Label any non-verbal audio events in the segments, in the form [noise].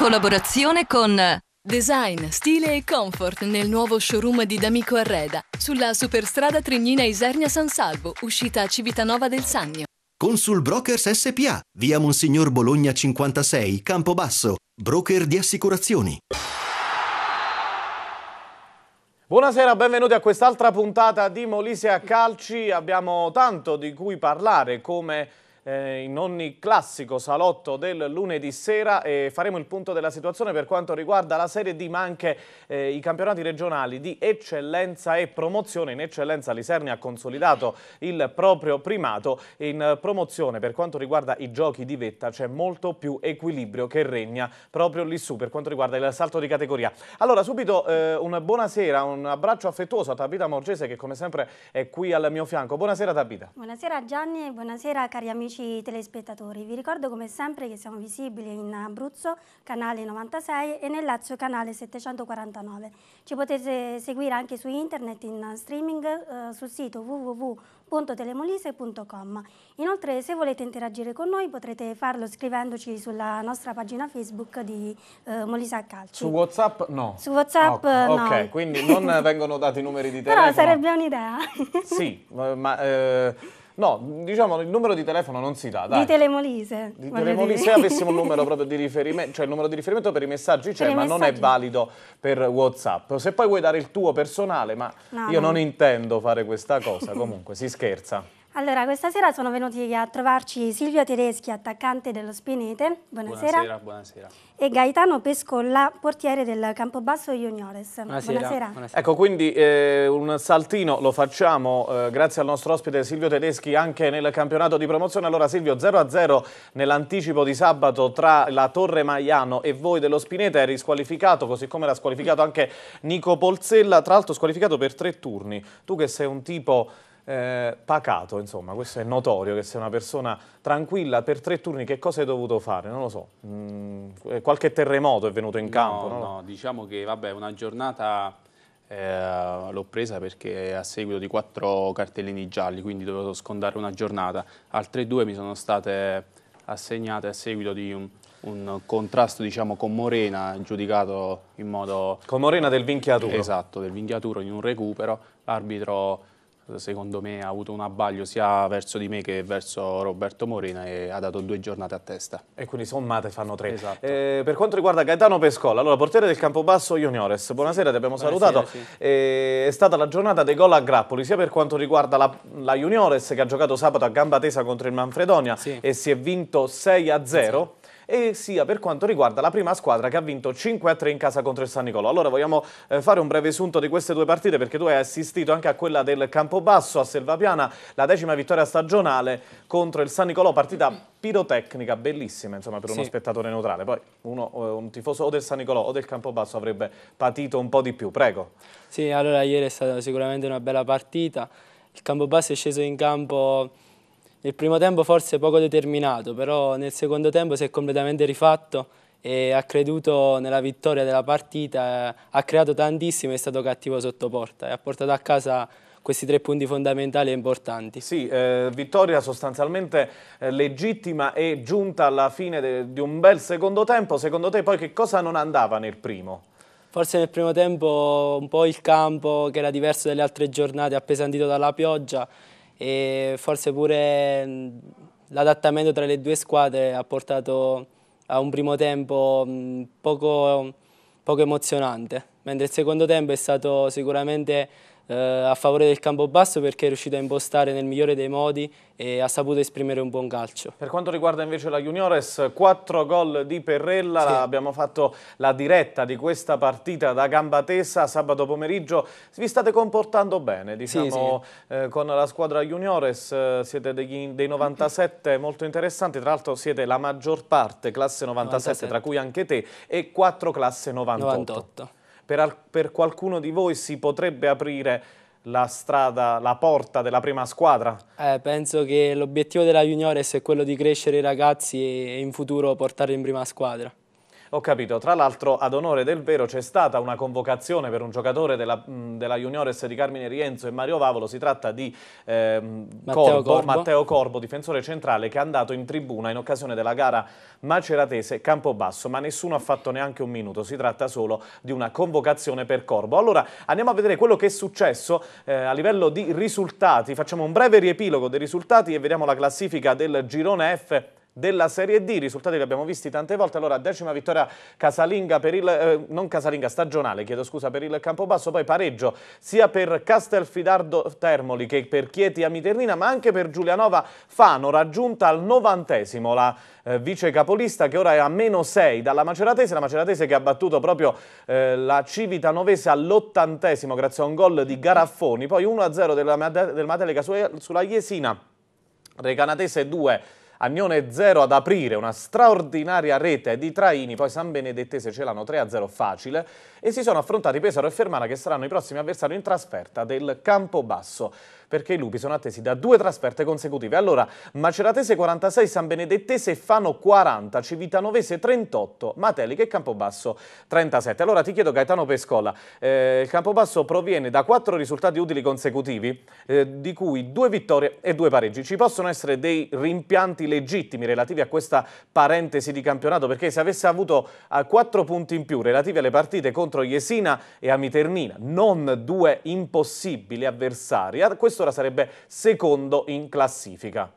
collaborazione con Design, stile e comfort nel nuovo showroom di D'Amico Arreda, sulla superstrada Trignina Isernia San Salvo, uscita a Civitanova del Sannio. Consul Brokers SPA, via Monsignor Bologna 56, Campobasso, broker di assicurazioni. Buonasera, benvenuti a quest'altra puntata di Molise a Calci. Abbiamo tanto di cui parlare, come eh, in ogni classico salotto del lunedì sera e faremo il punto della situazione per quanto riguarda la Serie D ma anche eh, i campionati regionali di eccellenza e promozione. In eccellenza Liserni ha consolidato il proprio primato in promozione per quanto riguarda i giochi di vetta c'è molto più equilibrio che regna proprio lì su per quanto riguarda il salto di categoria. Allora subito eh, una buonasera, un abbraccio affettuoso a Tabita Morgese che come sempre è qui al mio fianco. Buonasera Tabita. Buonasera Gianni, buonasera cari amici amici telespettatori, vi ricordo come sempre che siamo visibili in Abruzzo, canale 96 e nel Lazio, canale 749. Ci potete seguire anche su internet in streaming eh, sul sito www.telemolise.com. Inoltre se volete interagire con noi potrete farlo scrivendoci sulla nostra pagina Facebook di eh, a Calcio. Su Whatsapp no? Su Whatsapp okay. no. Ok, quindi non [laughs] vengono dati i numeri di telefono. Però sarebbe un'idea. sì, ma... Eh, No, diciamo il numero di telefono non si dà, dai. Di Telemolise. Di Telemolise, se avessimo un numero [laughs] proprio di riferimento, cioè il numero di riferimento per i messaggi c'è, ma messaggi. non è valido per Whatsapp. Se poi vuoi dare il tuo personale, ma no, io no. non intendo fare questa cosa, comunque si scherza. Allora, questa sera sono venuti a trovarci Silvio Tedeschi, attaccante dello Spinete, buonasera. Buonasera, buonasera. E Gaetano Pescolla, portiere del Campobasso Juniores. Buonasera. buonasera. buonasera. Ecco, quindi eh, un saltino lo facciamo eh, grazie al nostro ospite Silvio Tedeschi anche nel campionato di promozione. Allora Silvio, 0-0 nell'anticipo di sabato tra la Torre Maiano e voi dello Spinete, è risqualificato, così come era squalificato anche Nico Polzella, tra l'altro squalificato per tre turni. Tu che sei un tipo eh, pacato, insomma, questo è notorio che sei una persona tranquilla per tre turni, che cosa hai dovuto fare? Non lo so, mm, eh, qualche terremoto è venuto in no, campo? No, no, diciamo che vabbè, una giornata eh, l'ho presa perché a seguito di quattro cartellini gialli, quindi dovevo scondare una giornata, altre due mi sono state assegnate a seguito di un, un contrasto diciamo, con Morena giudicato in modo... Con Morena del Vinchiaturo. Esatto, del Vinchiaturo in un recupero, l'arbitro secondo me ha avuto un abbaglio sia verso di me che verso Roberto Morina e ha dato due giornate a testa. E quindi sommate fanno tre. Esatto. Eh, per quanto riguarda Gaetano Pescola, allora portiere del Campobasso Juniores, buonasera, ti abbiamo buonasera, salutato. Sì. Eh, è stata la giornata dei gol a grappoli sia per quanto riguarda la, la Juniores che ha giocato sabato a gamba tesa contro il Manfredonia sì. e si è vinto 6 0. Sì e sia per quanto riguarda la prima squadra che ha vinto 5-3 in casa contro il San Nicolò. Allora vogliamo eh, fare un breve sunto di queste due partite perché tu hai assistito anche a quella del Campobasso a Selvapiana, la decima vittoria stagionale contro il San Nicolò, partita pirotecnica, bellissima insomma per uno sì. spettatore neutrale. Poi uno, eh, un tifoso o del San Nicolò o del Campobasso avrebbe patito un po' di più, prego. Sì, allora ieri è stata sicuramente una bella partita, il Campobasso è sceso in campo nel primo tempo forse poco determinato, però nel secondo tempo si è completamente rifatto e ha creduto nella vittoria della partita, eh, ha creato tantissimo, e è stato cattivo sotto porta e ha portato a casa questi tre punti fondamentali e importanti. Sì, eh, vittoria sostanzialmente eh, legittima e giunta alla fine di un bel secondo tempo. Secondo te poi che cosa non andava nel primo? Forse nel primo tempo un po' il campo che era diverso dalle altre giornate, appesantito dalla pioggia e forse pure mm, l'adattamento tra le due squadre ha portato a un primo tempo mm, poco, poco emozionante, mentre il secondo tempo è stato sicuramente eh, a favore del campo basso perché è riuscito a impostare nel migliore dei modi e ha saputo esprimere un buon calcio. Per quanto riguarda invece la Juniores, 4 gol di Perrella, sì. abbiamo fatto la diretta di questa partita da gamba tesa sabato pomeriggio, vi state comportando bene diciamo, sì, sì. Eh, con la squadra Juniores, eh, siete degli, dei 97 molto interessanti, tra l'altro siete la maggior parte classe 97, 97, tra cui anche te, e 4 classe 98. 98 per, per qualcuno di voi si potrebbe aprire la strada, la porta della prima squadra? Eh, penso che l'obiettivo della Juniores è quello di crescere i ragazzi e in futuro portarli in prima squadra. Ho capito, tra l'altro ad onore del vero c'è stata una convocazione per un giocatore della, della Juniores di Carmine Rienzo e Mario Vavolo, si tratta di eh, Matteo, Corbo, Corbo. Matteo Corbo, difensore centrale che è andato in tribuna in occasione della gara maceratese Campobasso, ma nessuno ha fatto neanche un minuto, si tratta solo di una convocazione per Corbo. Allora andiamo a vedere quello che è successo eh, a livello di risultati, facciamo un breve riepilogo dei risultati e vediamo la classifica del girone F della Serie D, risultati che abbiamo visti tante volte, allora decima vittoria casalinga per il, eh, non casalinga, stagionale, chiedo scusa, per il Campobasso, poi pareggio sia per Castelfidardo Termoli che per Chieti Amiternina, ma anche per Giulianova Fano, raggiunta al novantesimo la eh, vice capolista che ora è a meno 6 dalla Maceratese, la Maceratese che ha battuto proprio eh, la Civitanovese all'ottantesimo grazie a un gol di Garaffoni, poi 1-0 del Mateleca eh, sulla Iesina, Recanatese 2 Agnone 0 ad aprire, una straordinaria rete di Traini, poi San Benedettese ce l'hanno 3-0 facile e si sono affrontati Pesaro e Fermana che saranno i prossimi avversari in trasferta del Campobasso perché i lupi sono attesi da due trasferte consecutive. Allora, Maceratese 46, San Benedettese Fano 40, Civitanovese 38, Matelica e Campobasso 37. Allora ti chiedo Gaetano Pescola, eh, il Campobasso proviene da quattro risultati utili consecutivi, eh, di cui due vittorie e due pareggi. Ci possono essere dei rimpianti legittimi relativi a questa parentesi di campionato? Perché se avesse avuto eh, quattro punti in più relativi alle partite contro Jesina e Amiternina, non due impossibili avversari, a questo quest'ora sarebbe secondo in classifica.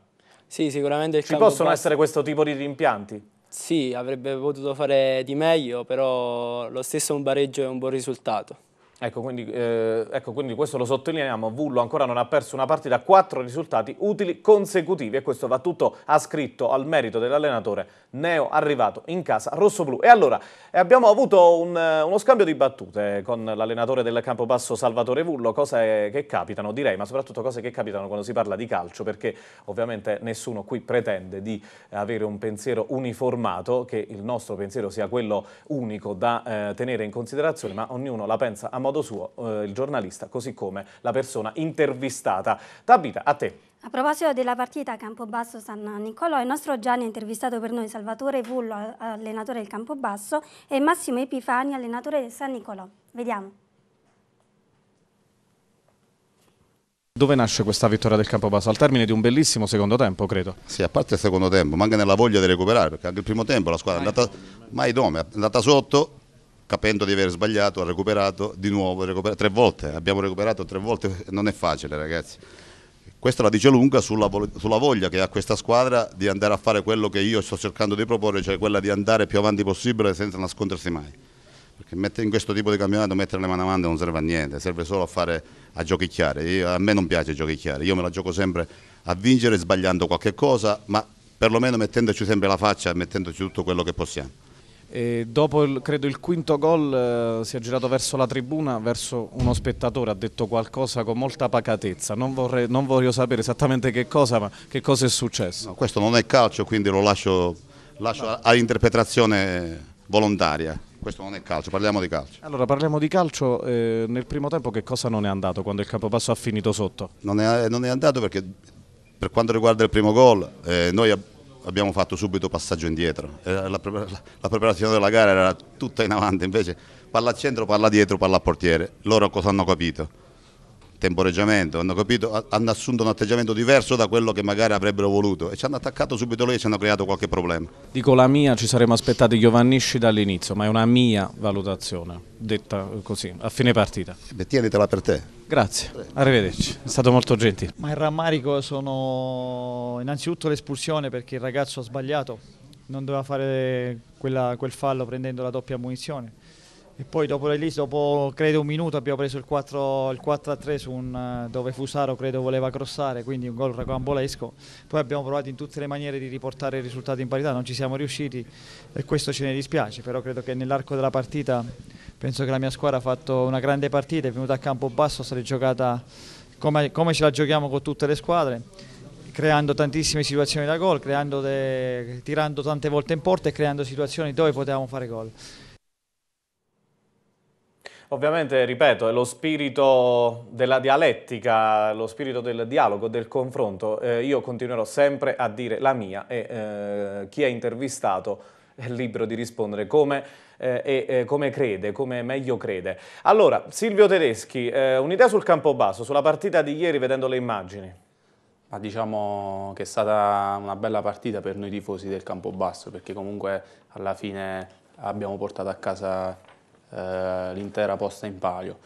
Sì, sicuramente il Ci possono basso... essere questo tipo di rimpianti? Sì, avrebbe potuto fare di meglio, però lo stesso un pareggio è un buon risultato. Ecco quindi, eh, ecco quindi, questo lo sottolineiamo, Vullo ancora non ha perso una partita, quattro risultati utili consecutivi e questo va tutto ascritto al merito dell'allenatore neo arrivato in casa rossoblu. E allora eh, abbiamo avuto un, eh, uno scambio di battute con l'allenatore del Campobasso Salvatore Vullo, cose che capitano direi, ma soprattutto cose che capitano quando si parla di calcio perché ovviamente nessuno qui pretende di avere un pensiero uniformato, che il nostro pensiero sia quello unico da eh, tenere in considerazione, ma ognuno la pensa a modo modo suo, eh, il giornalista, così come la persona intervistata. Tabita, a te. A proposito della partita Campobasso-San Niccolò, il nostro Gianni ha intervistato per noi Salvatore Vullo, allenatore del Campobasso, e Massimo Epifani, allenatore del San Niccolò. Vediamo. Dove nasce questa vittoria del Campobasso? Al termine di un bellissimo secondo tempo, credo. Sì, a parte il secondo tempo, ma anche nella voglia di recuperare, perché anche il primo tempo la squadra è andata, mai dome, è andata sotto, capendo di aver sbagliato, ha recuperato di nuovo, recuperato, tre volte, eh. abbiamo recuperato tre volte, [laughs] non è facile ragazzi. Questa la dice lunga sulla, sulla, voglia che ha questa squadra di andare a fare quello che io sto cercando di proporre, cioè quella di andare più avanti possibile senza nascondersi mai. Perché in questo tipo di campionato mettere le mani avanti non serve a niente, serve solo a, fare, a giochicchiare. Io, a me non piace giochicchiare, io me la gioco sempre a vincere sbagliando qualche cosa, ma perlomeno mettendoci sempre la faccia e mettendoci tutto quello che possiamo. E dopo il, credo il quinto gol eh, si è girato verso la tribuna, verso uno spettatore, ha detto qualcosa con molta pacatezza, non, vorrei, non voglio sapere esattamente che cosa, ma che cosa è successo. No, questo non è calcio, quindi lo lascio, lascio no. all'interpretazione volontaria. Questo non è calcio, parliamo di calcio. Allora parliamo di calcio, eh, nel primo tempo che cosa non è andato quando il campobasso ha finito sotto? Non è, non è andato perché per quanto riguarda il primo gol eh, noi abbiamo abbiamo fatto subito passaggio indietro. Eh, la, preparazione della gara era tutta in avanti, invece palla a centro, palla dietro, palla a portiere. Loro cosa hanno capito? temporeggiamento, hanno, capito, hanno assunto un atteggiamento diverso da quello che magari avrebbero voluto e ci hanno attaccato subito lì e ci hanno creato qualche problema. Dico la mia, ci saremmo aspettati Giovannisci dall'inizio, ma è una mia valutazione, detta così, a fine partita. Beh, tienitela per te. Grazie, arrivederci, è stato molto gentile. Ma il rammarico sono innanzitutto l'espulsione perché il ragazzo ha sbagliato, non doveva fare quella, quel fallo prendendo la doppia munizione e poi dopo l'Elise, dopo credo un minuto, abbiamo preso il 4-3 su eh, dove Fusaro credo voleva crossare, quindi un gol racambolesco. Poi abbiamo provato in tutte le maniere di riportare il risultato in parità, non ci siamo riusciti e questo ce ne dispiace, però credo che nell'arco della partita penso che la mia squadra ha fatto una grande partita, è venuta a campo basso, si giocata come, come ce la giochiamo con tutte le squadre creando tantissime situazioni da gol, tirando tante volte in porta e creando situazioni dove potevamo fare gol. Ovviamente, ripeto, è lo spirito della dialettica, lo spirito del dialogo, del confronto. Eh, io continuerò sempre a dire la mia e eh, chi è intervistato è libero di rispondere come, eh, eh come crede, come meglio crede. Allora, Silvio Tedeschi, eh, un'idea sul campo basso, sulla partita di ieri vedendo le immagini. Ma diciamo che è stata una bella partita per noi tifosi del campo basso, perché comunque alla fine abbiamo portato a casa eh, l'intera posta in palio.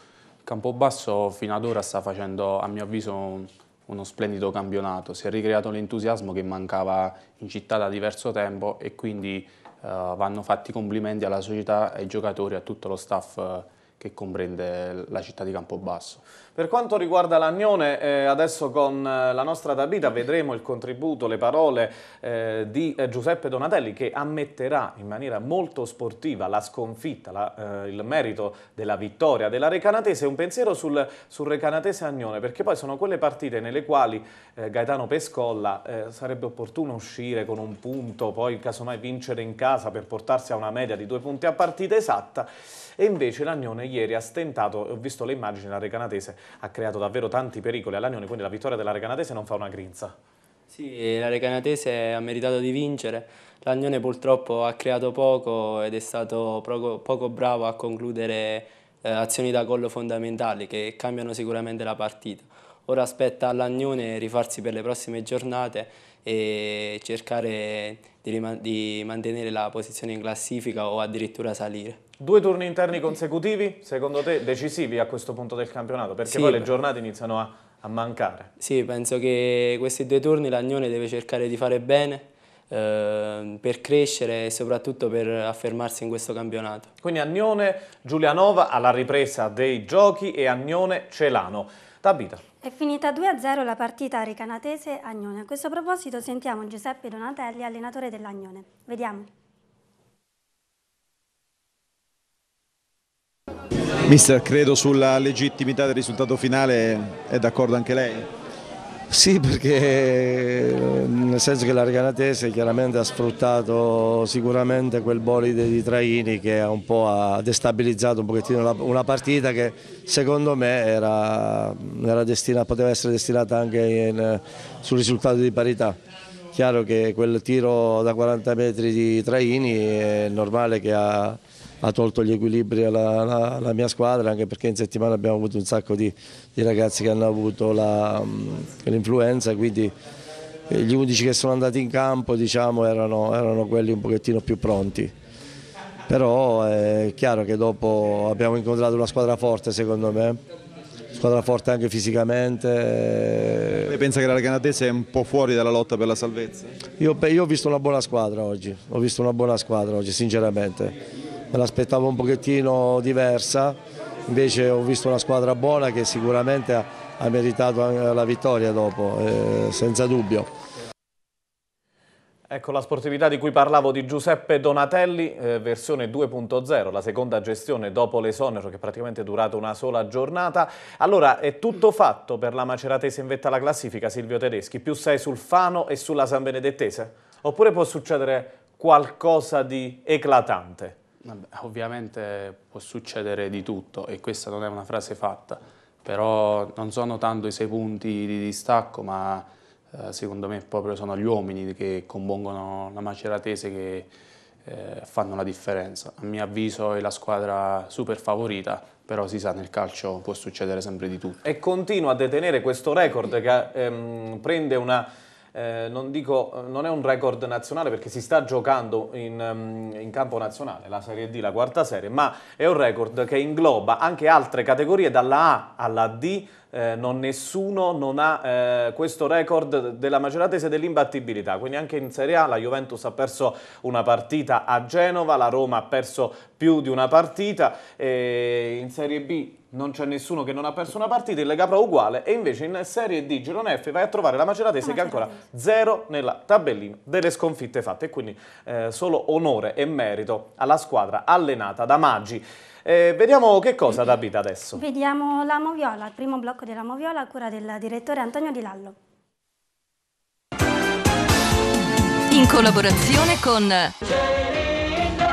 Campobasso fino ad ora sta facendo, a mio avviso, un, uno splendido campionato. Si è ricreato l'entusiasmo che mancava in città da diverso tempo e quindi eh, vanno fatti complimenti alla società, ai giocatori, a tutto lo staff eh, che comprende la città di Campobasso. Per quanto riguarda l'Agnone, eh, adesso con eh, la nostra Tabita vedremo il contributo, le parole eh, di eh, Giuseppe Donatelli che ammetterà in maniera molto sportiva la sconfitta, la, eh, il merito della vittoria della Recanatese, un pensiero sul, sul Recanatese-Agnone, perché poi sono quelle partite nelle quali eh, Gaetano Pescolla sarebbe opportuno uscire con un punto, poi casomai vincere in casa per portarsi a una media di due punti a partita esatta. E invece l'Agnone ieri ha stentato, ho visto le immagini, la Recanatese ha creato davvero tanti pericoli all'Agnone, quindi la vittoria della Recanatese non fa una grinza. Sì, la Recanatese ha meritato di vincere, l'Agnone purtroppo ha creato poco ed è stato poco, poco bravo a concludere eh, azioni da collo fondamentali che cambiano sicuramente la partita. Ora aspetta all'Agnone rifarsi per le prossime giornate e cercare di, di mantenere la posizione in classifica o addirittura salire. Due turni interni consecutivi, secondo te decisivi a questo punto del campionato? Perché sì, poi le giornate iniziano a, a, mancare. Sì, penso che questi due turni l'Agnone deve cercare di fare bene ehm, per crescere e soprattutto per affermarsi in questo campionato. Quindi Agnone, Giulianova alla ripresa dei giochi e Agnone Celano. Tabita. È finita 2-0 la partita Recanatese-Agnone. A questo proposito sentiamo Giuseppe Donatelli, allenatore dell'Agnone. Vediamo. Mister, credo sulla legittimità del risultato finale, è d'accordo anche lei? Sì, perché eh, nel senso che la Reganatese chiaramente ha sfruttato sicuramente quel bolide di Traini che un po' ha destabilizzato un pochettino una partita che secondo me era, era destina, poteva essere destinata anche in, sul risultato di parità. Chiaro che quel tiro da 40 metri di Traini è normale che ha ha tolto gli equilibri alla, alla, alla, mia squadra, anche perché in settimana abbiamo avuto un sacco di, di ragazzi che hanno avuto l'influenza, quindi eh, gli unici che sono andati in campo diciamo, erano, erano quelli un pochettino più pronti però eh, è chiaro che dopo abbiamo incontrato una squadra forte secondo me squadra forte anche fisicamente eh. lei pensa che la canadese è un po' fuori dalla lotta per la salvezza? Io, io ho visto una buona squadra oggi ho visto una buona squadra oggi sinceramente me l'aspettavo un pochettino diversa, invece ho visto una squadra buona che sicuramente ha, ha meritato la vittoria dopo, eh, senza dubbio. Ecco la sportività di cui parlavo di Giuseppe Donatelli, eh, versione 2.0, la seconda gestione dopo l'esonero che praticamente è durata una sola giornata. Allora è tutto fatto per la Maceratese in vetta alla classifica, Silvio Tedeschi, più 6 sul Fano e sulla San Benedettese? Oppure può succedere qualcosa di eclatante? Vabbè, ovviamente può succedere di tutto e questa non è una frase fatta, però non sono tanto i sei punti di distacco, ma eh, secondo me proprio sono gli uomini che compongono la maceratese che eh, fanno la differenza. A mio avviso è la squadra super favorita, però si sa nel calcio può succedere sempre di tutto. E continua a detenere questo record che ehm, prende una eh, non, dico, non, è un record nazionale perché si sta giocando in, ehm, in, campo nazionale, la Serie D, la quarta serie, ma è un record che ingloba anche altre categorie dalla A alla D, eh, non nessuno non ha eh, questo record della Maceratese dell'imbattibilità, quindi anche in Serie A la Juventus ha perso una partita a Genova, la Roma ha perso più di una partita, eh, in Serie B non c'è nessuno che non ha perso una partita, in Lega Pro uguale e invece in Serie D Girone F vai a trovare la Maceratese che ha ancora zero nella tabellina delle sconfitte fatte e quindi eh, solo onore e merito alla squadra allenata da Maggi. Eh, vediamo che cosa da Vita adesso. Vediamo la Moviola, il primo blocco della Moviola a cura del direttore Antonio Di Lallo. In collaborazione con... Gerindo,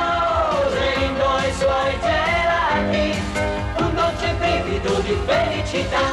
Gerindo i suoi gelati, un dolce brivido di felicità.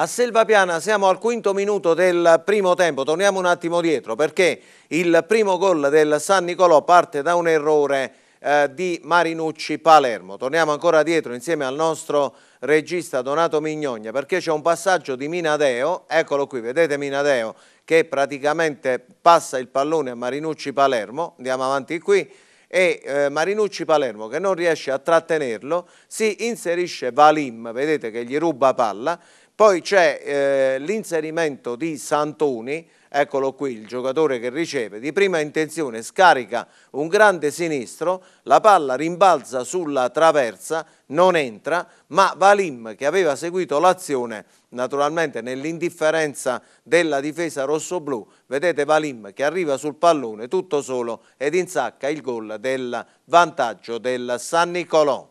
A Selva Piana siamo al quinto minuto del primo tempo, torniamo un attimo dietro perché il primo gol del San Nicolò parte da un errore eh, di Marinucci Palermo. Torniamo ancora dietro insieme al nostro regista Donato Mignogna perché c'è un passaggio di Minadeo, eccolo qui, vedete Minadeo che praticamente passa il pallone a Marinucci Palermo, andiamo avanti qui, e eh, Marinucci Palermo che non riesce a trattenerlo, si inserisce Valim, vedete che gli ruba palla, poi c'è eh, l'inserimento di Santoni, Eccolo qui il giocatore che riceve di prima intenzione, scarica un grande sinistro, la palla rimbalza sulla traversa, non entra, ma Valim che aveva seguito l'azione naturalmente nell'indifferenza della difesa rosso-blu, vedete Valim che arriva sul pallone tutto solo ed insacca il gol del vantaggio del San Nicolò.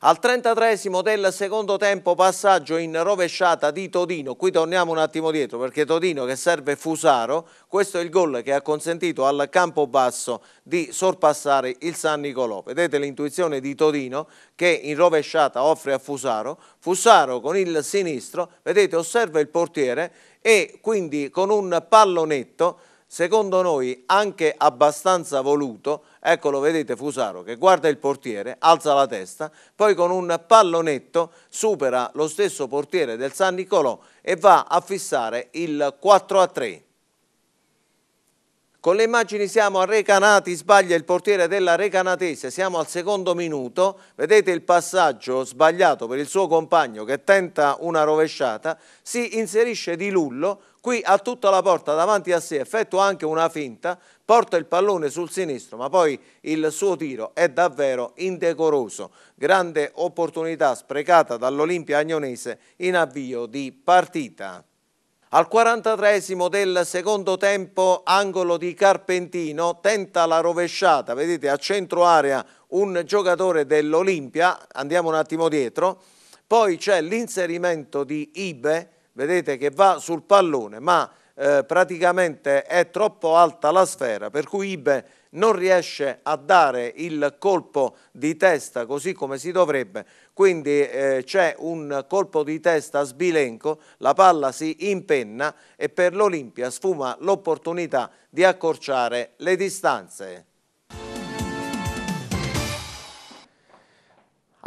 Al 33 del secondo tempo passaggio in rovesciata di Todino, qui torniamo un attimo dietro perché Todino che serve Fusaro, questo è il gol che ha consentito al campo basso di sorpassare il San Nicolò. Vedete l'intuizione di Todino che in rovesciata offre a Fusaro, Fusaro con il sinistro, vedete osserva il portiere e quindi con un pallonetto secondo noi anche abbastanza voluto, eccolo vedete Fusaro che guarda il portiere, alza la testa, poi con un pallonetto supera lo stesso portiere del San Nicolò e va a fissare il 4 a 3. Con le immagini siamo a Recanati, sbaglia il portiere della Recanatese, siamo al secondo minuto, vedete il passaggio sbagliato per il suo compagno che tenta una rovesciata, si inserisce di Lullo, qui ha tutta la porta davanti a sé, effettua anche una finta, porta il pallone sul sinistro, ma poi il suo tiro è davvero indecoroso. Grande opportunità sprecata dall'Olimpia Agnonese in avvio di partita. Al 43 del secondo tempo, angolo di Carpentino, tenta la rovesciata, vedete a centro area un giocatore dell'Olimpia, andiamo un attimo dietro, poi c'è l'inserimento di Ibe, vedete che va sul pallone, ma eh, praticamente è troppo alta la sfera, per cui Ibe non riesce a dare il colpo di testa così come si dovrebbe, quindi eh, c'è un colpo di testa sbilenco, la palla si impenna e per l'Olimpia sfuma l'opportunità di accorciare le distanze.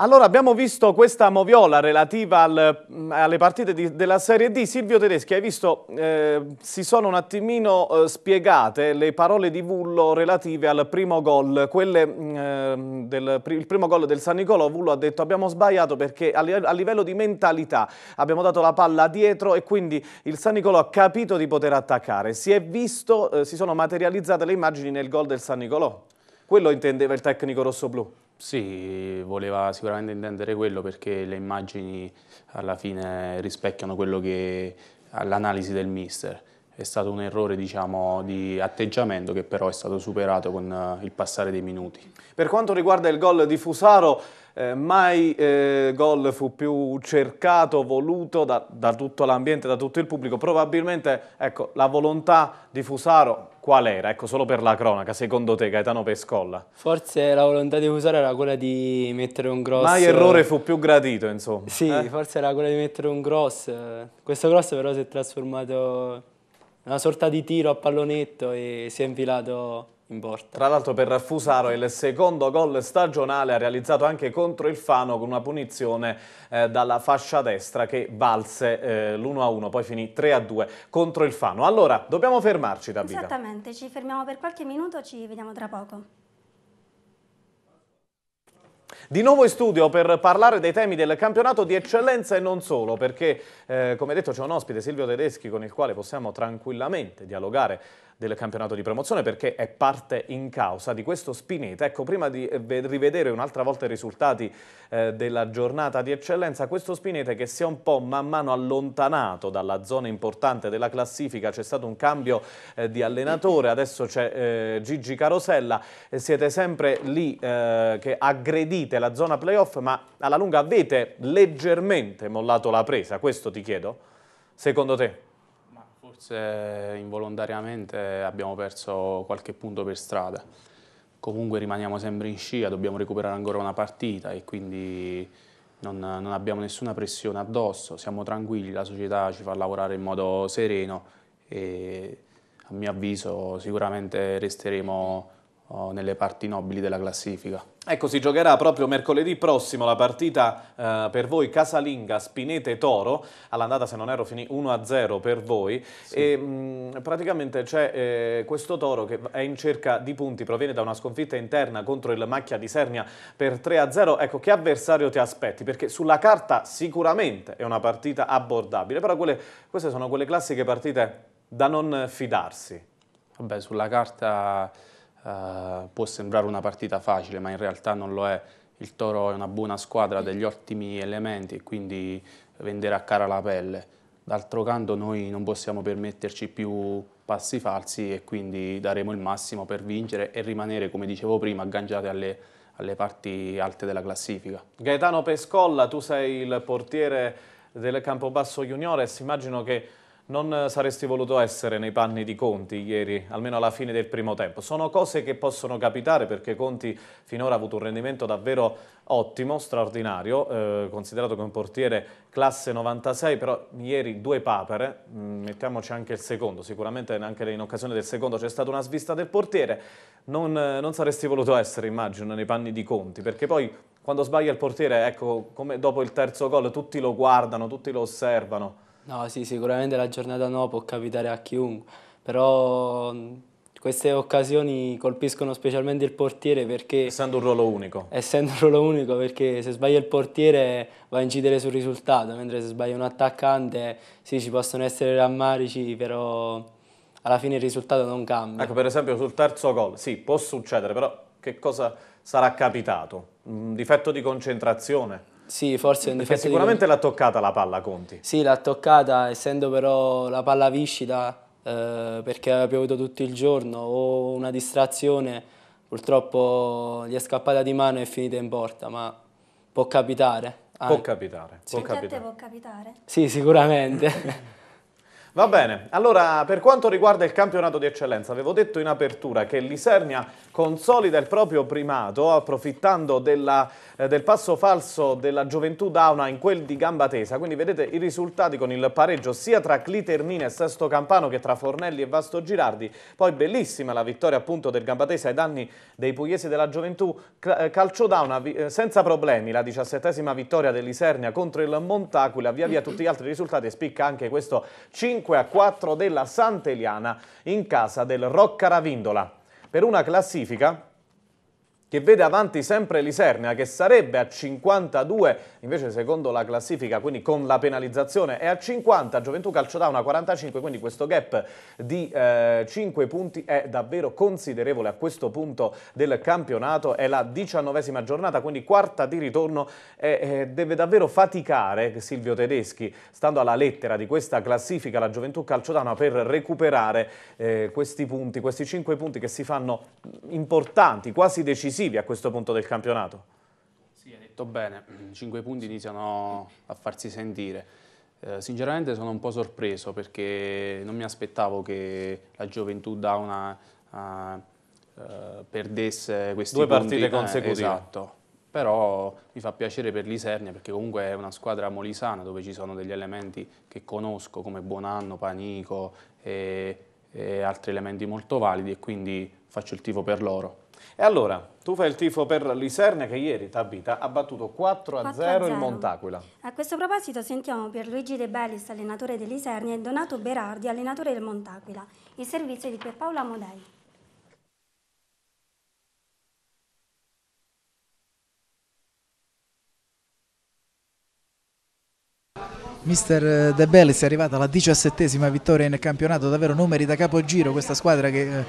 Allora abbiamo visto questa moviola relativa al, mm, alle partite di, della Serie D. Silvio Tedeschi, hai visto, eh, si sono un attimino eh, spiegate le parole di Vullo relative al primo gol. Quelle, eh, del, il primo gol del San Nicolò, Vullo ha detto abbiamo sbagliato perché a, a, livello di mentalità abbiamo dato la palla dietro e quindi il San Nicolò ha capito di poter attaccare. Si è visto, eh, si sono materializzate le immagini nel gol del San Nicolò. Quello intendeva il tecnico rossoblù. Sì, voleva sicuramente intendere quello perché le immagini alla fine rispecchiano quello che l'analisi del mister. È stato un errore diciamo, di atteggiamento che però è stato superato con il passare dei minuti. Per quanto riguarda il gol di Fusaro, eh, mai eh, gol fu più cercato, voluto da, da tutto l'ambiente, da tutto il pubblico. Probabilmente ecco, la volontà di Fusaro qual era? Ecco, solo per la cronaca, secondo te Gaetano Pescolla? Forse la volontà di Fusaro era quella di mettere un gross... Mai errore fu più gradito, insomma. Sì, eh? forse era quella di mettere un gross. Questo gross però si è trasformato in una sorta di tiro a pallonetto e si è infilato in porta. Tra l'altro per Fusaro è il secondo gol stagionale, ha realizzato anche contro il Fano con una punizione eh, dalla fascia destra che valse eh, l'1-1, poi finì 3-2 contro il Fano. Allora, dobbiamo fermarci da vita. Esattamente, ci fermiamo per qualche minuto, ci vediamo tra poco. Di nuovo in studio per parlare dei temi del campionato di eccellenza e non solo, perché eh, come detto c'è un ospite Silvio Tedeschi con il quale possiamo tranquillamente dialogare del campionato di promozione perché è parte in causa di questo Spineta. Ecco, prima di eh, rivedere un'altra volta i risultati eh, della giornata di eccellenza, questo Spineta che si è un po' man mano allontanato dalla zona importante della classifica, c'è stato un cambio eh, di allenatore, adesso c'è eh, Gigi Carosella, eh, siete sempre lì eh, che aggredite la zona playoff, ma alla lunga avete leggermente mollato la presa, questo ti chiedo, secondo te? Forse involontariamente abbiamo perso qualche punto per strada. Comunque rimaniamo sempre in scia, dobbiamo recuperare ancora una partita e quindi non, non abbiamo nessuna pressione addosso, siamo tranquilli, la società ci fa lavorare in modo sereno e a mio avviso sicuramente resteremo nelle parti nobili della classifica. Ecco, si giocherà proprio mercoledì prossimo la partita eh, per voi casalinga Spinete-Toro, all'andata se non erro finì 1-0 per voi, sì. e mh, mm, praticamente c'è eh, questo Toro che è in cerca di punti, proviene da una sconfitta interna contro il Macchia di Sernia per 3-0, ecco che avversario ti aspetti? Perché sulla carta sicuramente è una partita abbordabile, però quelle, queste sono quelle classiche partite da non fidarsi. Vabbè, sulla carta eh, può sembrare una partita facile, ma in realtà non lo è. Il Toro è una buona squadra, ha degli ottimi elementi e quindi vendere a cara la pelle. D'altro canto noi non possiamo permetterci più passi falsi e quindi daremo il massimo per vincere e rimanere, come dicevo prima, agganciati alle, alle parti alte della classifica. Gaetano Pescolla, tu sei il portiere del Campobasso Juniores, immagino che non saresti voluto essere nei panni di Conti ieri, almeno alla fine del primo tempo. Sono cose che possono capitare perché Conti finora ha avuto un rendimento davvero ottimo, straordinario, eh, considerato che un portiere classe 96, però ieri due papere, mm, mettiamoci anche il secondo, sicuramente anche in occasione del secondo c'è stata una svista del portiere, non, eh, non saresti voluto essere, immagino, nei panni di Conti, perché poi quando sbaglia il portiere, ecco, come dopo il terzo gol tutti lo guardano, tutti lo osservano. No, sì, sicuramente la giornata no può capitare a chiunque, però mm, queste occasioni colpiscono specialmente il portiere perché... Essendo un ruolo unico. Essendo un ruolo unico perché se sbaglia il portiere va a incidere sul risultato, mentre se sbaglia un attaccante sì ci possono essere rammarici, però alla fine il risultato non cambia. Ecco, per esempio sul terzo gol, sì, può succedere, però che cosa sarà capitato? Un difetto di concentrazione? Sì, forse è un difetto sicuramente di... l'ha toccata la palla Conti. Sì, l'ha toccata, essendo però la palla viscida, eh, perché aveva piovuto tutto il giorno, o una distrazione, purtroppo gli è scappata di mano e è finita in porta, ma può capitare. può capitare. Sì. Può capitare. Può capitare? Sì, sicuramente. [laughs] Va bene, allora per quanto riguarda il campionato di eccellenza, avevo detto in apertura che Lisernia consolida il proprio primato approfittando della, eh, del passo falso della gioventù Dauna in quel di Gambatesa, quindi vedete i risultati con il pareggio sia tra Cliternina e Sesto Campano che tra Fornelli e Vasto Girardi, poi bellissima la vittoria appunto del Gambatesa ai danni dei pugliesi della gioventù, eh, calcio Dauna eh, senza problemi, la diciassettesima vittoria dell'Isernia contro il Montaquila, via via tutti gli altri risultati e spicca anche questo 5 5 a 4 della Sant'Eliana in casa del Rocca Ravindola per una classifica che vede avanti sempre l'Isernia che sarebbe a 52 invece secondo la classifica quindi con la penalizzazione è a 50 Gioventù Calcio da una 45 quindi questo gap di eh, 5 punti è davvero considerevole a questo punto del campionato è la diciannovesima giornata quindi quarta di ritorno e, e deve davvero faticare Silvio Tedeschi stando alla lettera di questa classifica la Gioventù Calcio Calciodana per recuperare eh, questi punti questi 5 punti che si fanno importanti quasi decisivi decisivi a questo punto del campionato. Sì, hai detto bene, mm, cinque punti iniziano a farsi sentire. Eh, sinceramente sono un po' sorpreso perché non mi aspettavo che la gioventù da una... Uh, perdesse questi due punti. partite eh, consecutive. Eh, esatto. Però mi fa piacere per l'Isernia perché comunque è una squadra molisana dove ci sono degli elementi che conosco come Buonanno, Panico e, e altri elementi molto validi e quindi faccio il tifo per loro. E allora, tu fai il tifo per l'Isernia che ieri, Tabita, ha battuto 4-0 il Montaquila. A questo proposito sentiamo Pierluigi De Bellis, allenatore dell'Isernia, e Donato Berardi, allenatore del Montaquila. Il servizio di Pierpaola Modelli. Mister De Bellis è arrivata alla diciassettesima vittoria in campionato, davvero numeri da capogiro questa squadra che eh,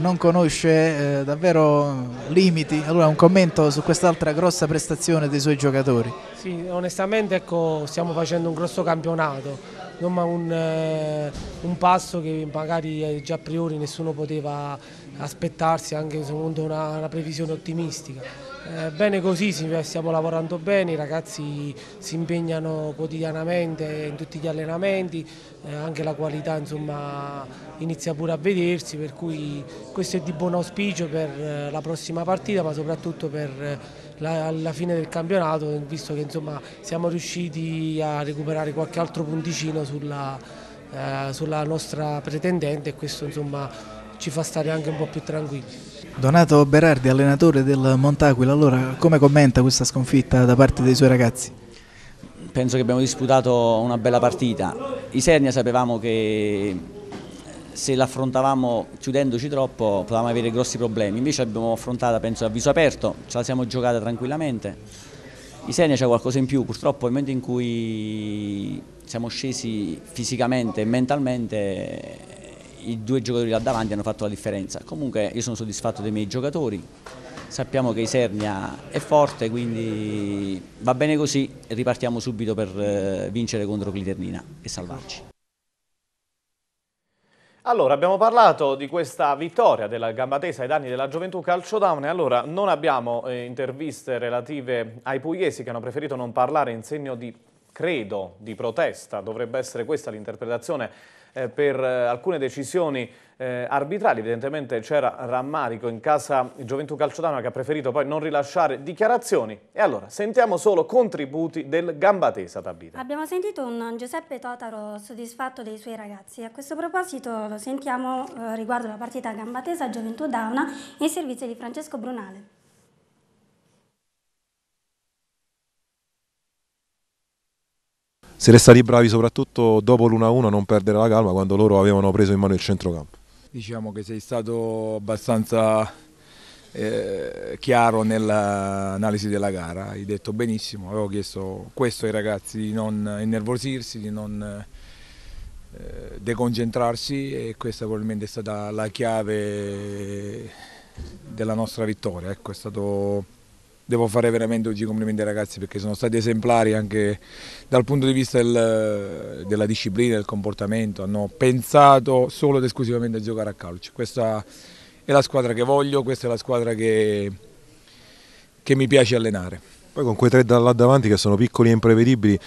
non conosce eh, davvero limiti. Allora un commento su quest'altra grossa prestazione dei suoi giocatori. Sì, onestamente ecco, stiamo facendo un grosso campionato, non un, eh, un passo che magari eh, già a priori nessuno poteva aspettarsi anche secondo una, una previsione ottimistica. Eh, bene così, eh, stiamo lavorando bene, i ragazzi si impegnano quotidianamente in tutti gli allenamenti, eh, anche la qualità insomma, inizia pure a vedersi, per cui questo è di buon auspicio per eh, la prossima partita ma soprattutto per eh, la, la, fine del campionato, visto che insomma, siamo riusciti a recuperare qualche altro punticino sulla, eh, sulla nostra pretendente e questo insomma ci fa stare anche un po' più tranquilli. Donato Berardi, allenatore del Montaquila, allora come commenta questa sconfitta da parte dei suoi ragazzi? Penso che abbiamo disputato una bella partita. I sapevamo che se l'affrontavamo chiudendoci troppo potevamo avere grossi problemi, invece l'abbiamo affrontata penso a viso aperto, ce la siamo giocata tranquillamente. I Senia c'è qualcosa in più, purtroppo nel momento in cui siamo scesi fisicamente e mentalmente i due giocatori là davanti hanno fatto la differenza. Comunque io sono soddisfatto dei miei giocatori, sappiamo che Isernia è forte, quindi va bene così, ripartiamo subito per eh, vincere contro Cliternina e salvarci. Allora, abbiamo parlato di questa vittoria della Gambatesa ai danni della Gioventù Calciodown e allora non abbiamo eh, interviste relative ai pugliesi che hanno preferito non parlare in segno di credo, di protesta, dovrebbe essere questa l'interpretazione eh, per eh, alcune decisioni eh, arbitrali, evidentemente c'era rammarico in casa Gioventù Calciodano che ha preferito poi non rilasciare dichiarazioni. E allora, sentiamo solo contributi del Gambatesa Tabita. Abbiamo sentito un Giuseppe Totaro soddisfatto dei suoi ragazzi. A questo proposito lo sentiamo eh, riguardo la partita Gambatesa Gioventù Dauna in servizio di Francesco Brunale. siete stati bravi soprattutto dopo l'1-1 a non perdere la calma quando loro avevano preso in mano il centrocampo. Diciamo che sei stato abbastanza eh, chiaro nell'analisi della gara, hai detto benissimo, avevo chiesto questo ai ragazzi di non innervosirsi, di non eh, deconcentrarsi e questa probabilmente è stata la chiave della nostra vittoria, ecco, è stato devo fare veramente oggi i complimenti ai ragazzi perché sono stati esemplari anche dal punto di vista del, della disciplina, del comportamento, hanno pensato solo ed esclusivamente a giocare a calcio. Questa è la squadra che voglio, questa è la squadra che, che mi piace allenare. Poi con quei tre da là davanti che sono piccoli e imprevedibili,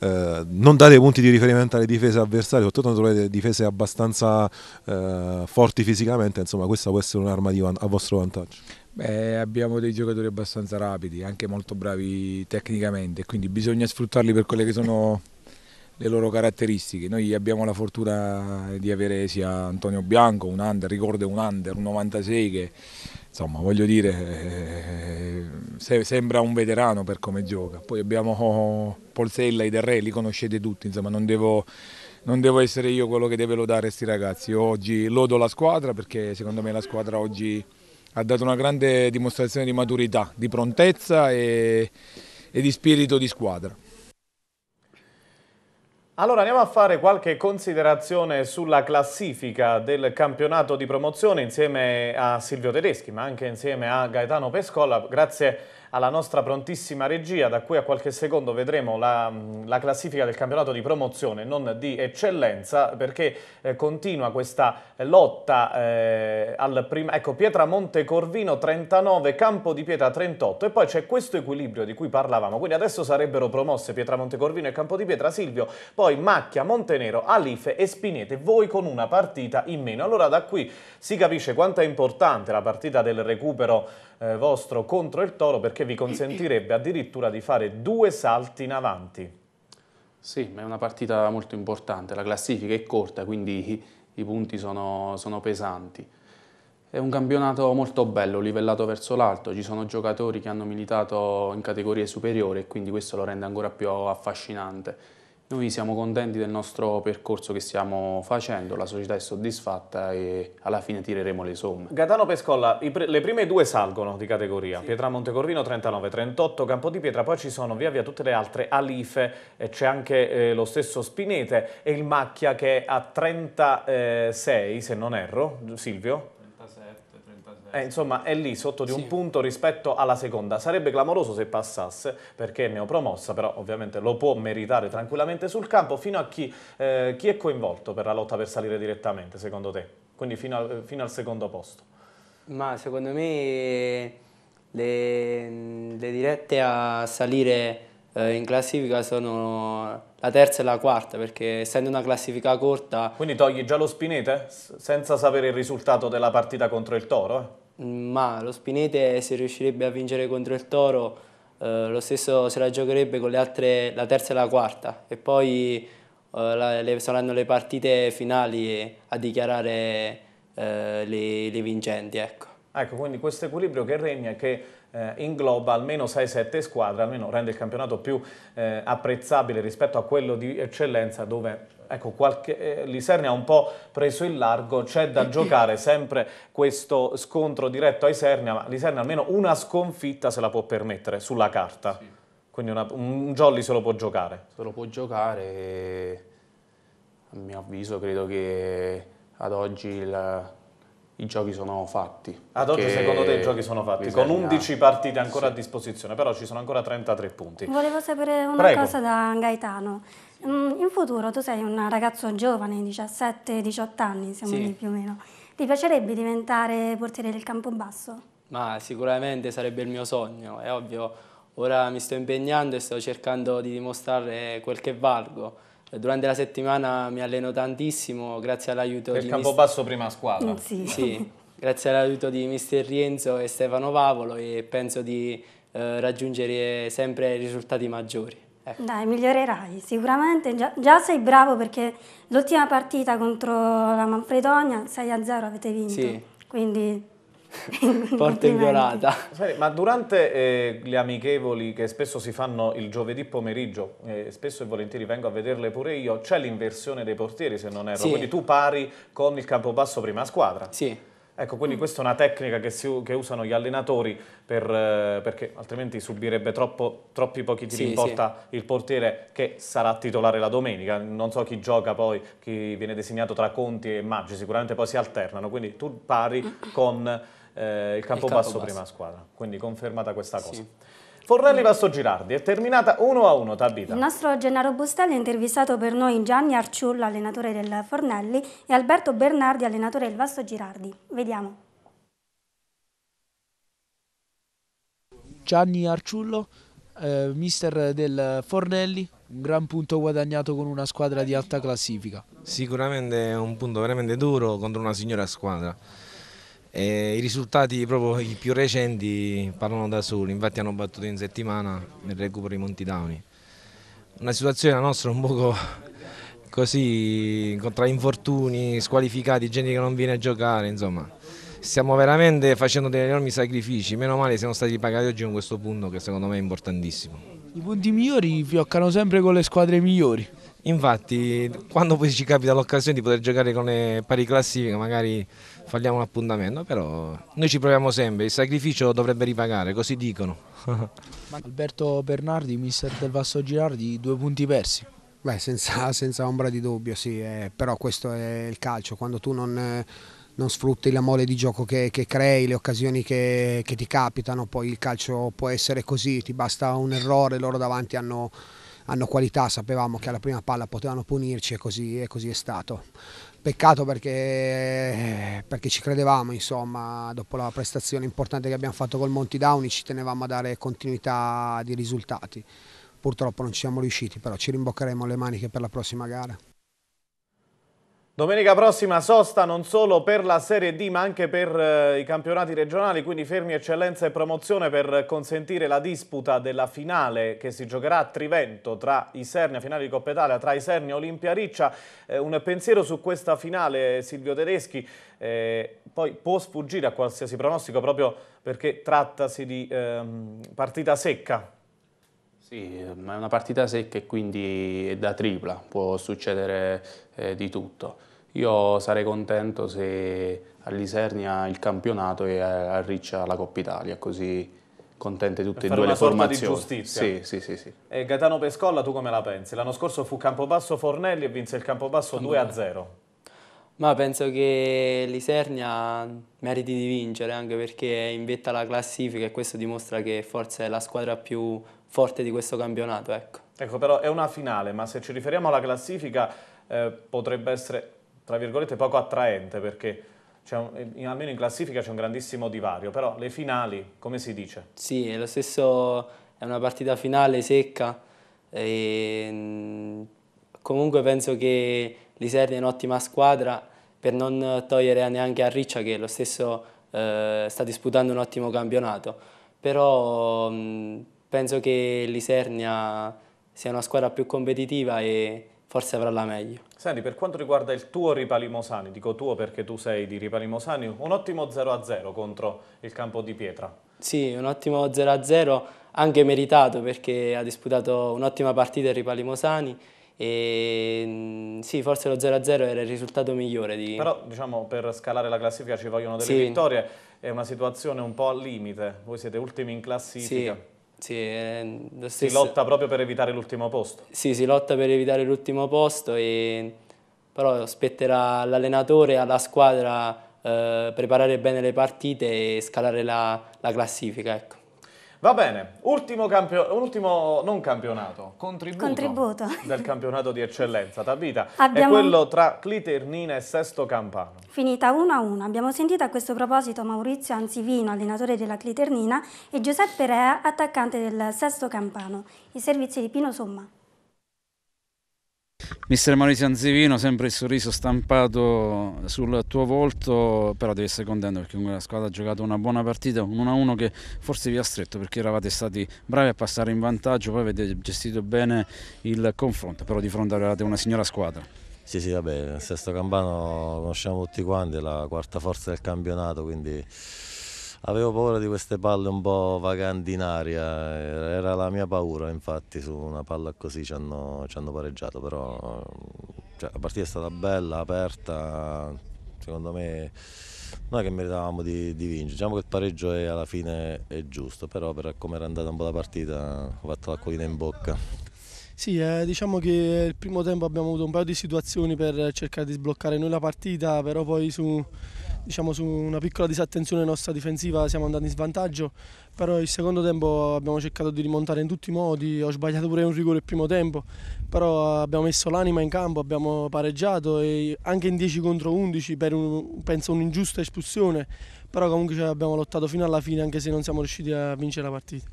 eh, non date punti di riferimento alle difese avversarie, soprattutto trovate difese abbastanza eh, forti fisicamente, insomma questa può essere un'arma a vostro vantaggio. Beh, abbiamo dei giocatori abbastanza rapidi, anche molto bravi tecnicamente, quindi bisogna sfruttarli per quelle che sono [laughs] le loro caratteristiche. Noi abbiamo la fortuna di avere sia Antonio Bianco, un under, ricordo un under, un 96 che insomma voglio dire eh, sembra un veterano per come gioca. Poi abbiamo Polsella, e Del Re, li conoscete tutti, insomma non devo non devo essere io quello che deve lodare questi ragazzi. Oggi lodo la squadra perché secondo me la squadra oggi ha dato una grande dimostrazione di maturità, di prontezza e, e di spirito di squadra. Allora andiamo a fare qualche considerazione sulla classifica del campionato di promozione insieme a Silvio Tedeschi ma anche insieme a Gaetano Pescola. Grazie alla nostra prontissima regia, da qui a qualche secondo vedremo la, la classifica del campionato di promozione, non di eccellenza, perché eh, continua questa lotta eh, al primo... Ecco, Pietramonte Corvino 39, Campo di Pietra 38 e poi c'è questo equilibrio di cui parlavamo, quindi adesso sarebbero promosse Pietramonte Corvino e Campo di Pietra Silvio, poi Macchia, Montenero, Alife e Spinete, voi con una partita in meno. Allora da qui si capisce quanto è importante la partita del recupero eh, vostro contro il toro perché vi consentirebbe addirittura di fare due salti in avanti. Sì, ma è una partita molto importante, la classifica è corta, quindi i, i punti sono, sono pesanti. È un campionato molto bello, livellato verso l'alto, ci sono giocatori che hanno militato in categorie superiori e quindi questo lo rende ancora più affascinante. Noi siamo contenti del nostro percorso che stiamo facendo, la società è soddisfatta e alla fine tireremo le somme. Gaetano Pescolla, le prime due salgono di categoria, sì. Pietra Montecorvino 39-38, Campo di Pietra, poi ci sono via via tutte le altre Alife, c'è anche eh, lo stesso Spinete e il Macchia che è a 36 se non erro, Silvio? Eh, insomma, è lì sotto di un punto rispetto alla seconda. Sarebbe clamoroso se passasse, perché è neopromossa, però ovviamente lo può meritare tranquillamente sul campo, fino a chi, eh, chi è coinvolto per la lotta per salire direttamente, secondo te? Quindi fino al, fino al secondo posto. Ma secondo me le, le dirette a salire eh, in classifica sono la terza e la quarta perché essendo una classifica corta... Quindi togli già lo Spinete senza sapere il risultato della partita contro il Toro? Eh? Mm, ma lo Spinete se riuscirebbe a vincere contro il Toro eh, lo stesso se la giocherebbe con le altre, la terza e la quarta e poi eh, la, le, saranno le partite finali a dichiarare eh, le, le vincenti. Ecco. ecco, quindi questo equilibrio che regna è che eh, ingloba almeno 6-7 squadre, almeno rende il campionato più eh, apprezzabile rispetto a quello di eccellenza dove ecco, qualche, eh, l'Isernia ha un po' preso il largo, c'è da [clears throat] giocare sempre questo scontro diretto a Isernia, ma l'Isernia almeno una sconfitta se la può permettere sulla carta. Sì. Quindi una, un jolly se lo può giocare. Se lo può giocare, a mio avviso credo che ad oggi il, i giochi sono fatti. Ad oggi secondo te i giochi sono fatti, con 11 partite ancora sì. a disposizione, però ci sono ancora 33 punti. Volevo sapere una Prego. cosa da Gaetano. Mm, in futuro tu sei un ragazzo giovane, 17-18 anni siamo sì. lì più o meno. Ti piacerebbe diventare portiere del Campobasso? Ma sicuramente sarebbe il mio sogno, è ovvio. Ora mi sto impegnando e sto cercando di dimostrare quel che valgo Durante la settimana mi alleno tantissimo grazie all'aiuto di... Campobasso mister... prima squadra. Sì. sì. [laughs] grazie all'aiuto di mister Rienzo e Stefano Vavolo e penso di eh, raggiungere sempre risultati maggiori. Ecco. Dai, migliorerai sicuramente, già, già sei bravo perché l'ultima partita contro la Manfredonia 6-0 avete vinto, sì. quindi [laughs] porta inviolata. ma durante eh, le amichevoli che spesso si fanno il giovedì pomeriggio, eh, spesso e volentieri vengo a vederle pure io, c'è l'inversione dei portieri se non erro, sì. quindi tu pari con il campo basso prima squadra. Sì. Ecco, quindi mm. questa è una tecnica che, si, che usano gli allenatori per, eh, perché altrimenti subirebbe troppo, troppi pochi tiri sì, in porta sì. il portiere che sarà titolare la domenica. Non so chi gioca poi, chi viene designato tra Conti e Maggi, sicuramente poi si alternano. Quindi tu pari mm. con eh, il campo basso prima squadra. Quindi confermata questa cosa. Sì. Fornelli Vasto Girardi, è terminata 1-1 Tabita. Il nostro Gennaro Bustelli ha intervistato per noi Gianni Arciullo, allenatore del Fornelli, e Alberto Bernardi, allenatore del Vasto Girardi. Vediamo. Gianni Arciullo, eh, mister del Fornelli, un gran punto guadagnato con una squadra di alta classifica. Sicuramente è un punto veramente duro contro una signora squadra e I risultati proprio i più recenti parlano da soli, infatti hanno battuto in settimana nel recupero i Montidauni. Una situazione la nostra un poco [laughs] così, tra infortuni, squalificati, gente che non viene a giocare, insomma. Stiamo veramente facendo degli enormi sacrifici, meno male siamo stati pagati oggi con questo punto che secondo me è importantissimo. I punti migliori fioccano sempre con le squadre migliori. Infatti, quando poi ci capita l'occasione di poter giocare con le pari classifiche, magari falliamo un appuntamento, però noi ci proviamo sempre, il sacrificio dovrebbe ripagare, così dicono. [laughs] Alberto Bernardi, mister del Vasso Girardi, due punti persi. Beh, senza, senza ombra di dubbio, sì, eh, però questo è il calcio, quando tu non... non sfrutti la mole di gioco che, che crei, le occasioni che, che ti capitano, poi il calcio può essere così, ti basta un errore, loro davanti hanno, hanno qualità, sapevamo che alla prima palla potevano punirci e così, e così è stato. Peccato perché, perché, ci credevamo, insomma, dopo la prestazione importante che abbiamo fatto col Monti Downi ci tenevamo a dare continuità di risultati. Purtroppo non ci siamo riusciti, però ci rimboccheremo le maniche per la prossima gara. Domenica prossima sosta non solo per la Serie D ma anche per eh, i campionati regionali, quindi fermi eccellenza e promozione per consentire la disputa della finale che si giocherà a Trivento tra Isernia, finale di Coppa Italia, tra Isernia e Olimpia Riccia. Eh, un pensiero su questa finale Silvio Tedeschi, eh, poi può sfuggire a qualsiasi pronostico proprio perché trattasi di ehm, partita secca. Sì, ma è una partita secca e quindi è da tripla, può succedere eh, di tutto. Io sarei contento se all'Isernia il campionato e a Riccia la Coppa Italia, così contente tutte e due le formazioni. Di giustizia. Sì, sì, sì, sì. E Gaetano Pescolla, tu come la pensi? L'anno scorso fu Campobasso Fornelli e vinse il Campobasso 2 0. Ma penso che l'Isernia meriti di vincere anche perché è in vetta la classifica e questo dimostra che forse è la squadra più forte di questo campionato. Ecco, ecco però è una finale, ma se ci riferiamo alla classifica eh, potrebbe essere tra virgolette poco attraente perché un, almeno in classifica c'è un grandissimo divario, però le finali come si dice? Sì, è lo stesso, è una partita finale secca e mm, comunque penso che l'Isernia è un'ottima squadra per non togliere neanche a Riccia che lo stesso eh, sta disputando un ottimo campionato, però mm, penso che l'Isernia sia una squadra più competitiva e forse avrà la meglio. Senti, per quanto riguarda il tuo Ripalimosani, dico tuo perché tu sei di Ripalimosani, un ottimo 0-0 contro il campo di Pietra. Sì, un ottimo 0-0 anche meritato perché ha disputato un'ottima partita il Ripalimosani e mm, sì, forse lo 0-0 era il risultato migliore. Di... Però diciamo per scalare la classifica ci vogliono delle sì. vittorie, è una situazione un po' al limite, voi siete ultimi in classifica. Sì sì, ehm, si lotta proprio per evitare l'ultimo posto. Sì, si lotta per evitare l'ultimo posto, e... però spetterà all'allenatore e alla squadra eh, preparare bene le partite e scalare la, la classifica. Ecco. Va bene, ultimo, campio- ultimo non campionato, contributo, contributo, del campionato di eccellenza, Tabita, abbiamo... è quello tra Cliternina e Sesto Campano. Finita 1-1, abbiamo sentito a questo proposito Maurizio Anzivino, allenatore della Cliternina, e Giuseppe Rea, attaccante del Sesto Campano, i servizi di Pino Somma. Mister Maurizio Anzivino, sempre il sorriso stampato sul tuo volto, però devi essere contento perché comunque la squadra ha giocato una buona partita, un 1-1 che forse vi ha stretto perché eravate stati bravi a passare in vantaggio, poi avete gestito bene il confronto, però di fronte avevate una signora squadra. Sì, sì, vabbè, il Sesto Campano conosciamo tutti quanti, è la quarta forza del campionato, quindi avevo paura di queste palle un po' vaganti in aria, era la mia paura, infatti su una palla così ci hanno, ci hanno pareggiato, però cioè, la partita è stata bella, aperta, secondo me non è che meritavamo di, di vincere, diciamo che il pareggio è, alla fine è giusto, però per come era andata un po' la partita ho fatto l'acquolina in bocca. Sì, eh, diciamo che il primo tempo abbiamo avuto un paio di situazioni per cercare di sbloccare noi la partita, però poi su, diciamo, su una piccola disattenzione nostra difensiva siamo andati in svantaggio, però il secondo tempo abbiamo cercato di rimontare in tutti i modi, ho sbagliato pure un rigore il primo tempo, però abbiamo messo l'anima in campo, abbiamo pareggiato e anche in 10 contro 11 per un, penso un'ingiusta espulsione, però comunque abbiamo lottato fino alla fine anche se non siamo riusciti a vincere la partita.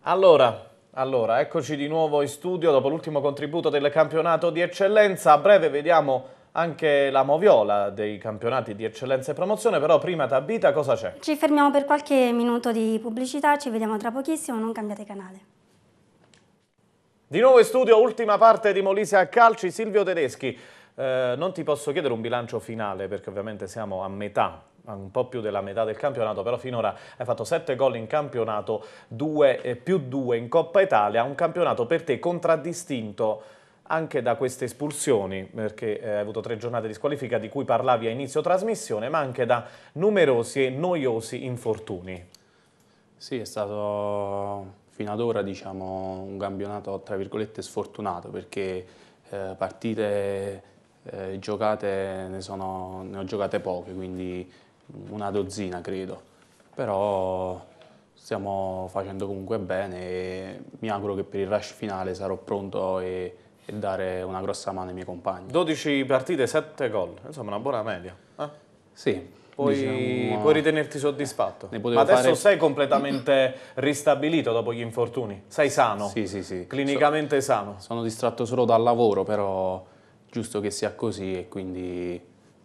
Allora, allora, eccoci di nuovo in studio dopo l'ultimo contributo del campionato di eccellenza. A breve vediamo anche la Moviola dei campionati di eccellenza e promozione, però prima Tabita cosa c'è? Ci fermiamo per qualche minuto di pubblicità, ci vediamo tra pochissimo, non cambiate canale. Di nuovo in studio, ultima parte di Molise a Calci, Silvio Tedeschi. Eh, non ti posso chiedere un bilancio finale perché ovviamente siamo a metà un po' più della metà del campionato, però finora hai fatto 7 gol in campionato, 2 più 2 in Coppa Italia, un campionato per te contraddistinto anche da queste espulsioni, perché eh, hai avuto tre giornate di squalifica di cui parlavi a inizio trasmissione, ma anche da numerosi e noiosi infortuni. Sì, è stato fino ad ora diciamo, un campionato tra virgolette sfortunato, perché eh, partite eh, giocate ne, sono, ne ho giocate poche, quindi una dozzina credo. Però stiamo facendo comunque bene e mi auguro che per il rush finale sarò pronto e e dare una grossa mano ai miei compagni. 12 partite, 7 gol, insomma una buona media. Eh? Sì. Puoi, diciamo, puoi ritenerti soddisfatto. Eh, Ma adesso fare... sei completamente ristabilito dopo gli infortuni? Sei sano? Sì, sì, sì. Clinicamente so, sano? Sono distratto solo dal lavoro, però giusto che sia così e quindi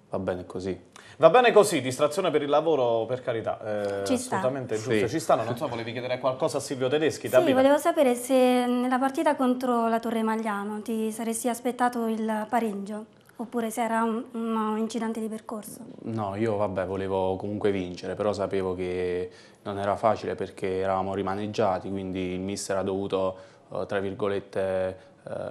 va bene così. Va bene così, distrazione per il lavoro, per carità. Eh, ci assolutamente sta. giusto, sì. ci stanno. Non so, volevi chiedere qualcosa a Silvio Tedeschi. Sì, Davide. volevo sapere se nella partita contro la Torre Magliano ti saresti aspettato il pareggio. Oppure se era un, un incidente di percorso? No, io vabbè volevo comunque vincere, però sapevo che non era facile perché eravamo rimaneggiati, quindi il mister ha dovuto, eh, tra virgolette,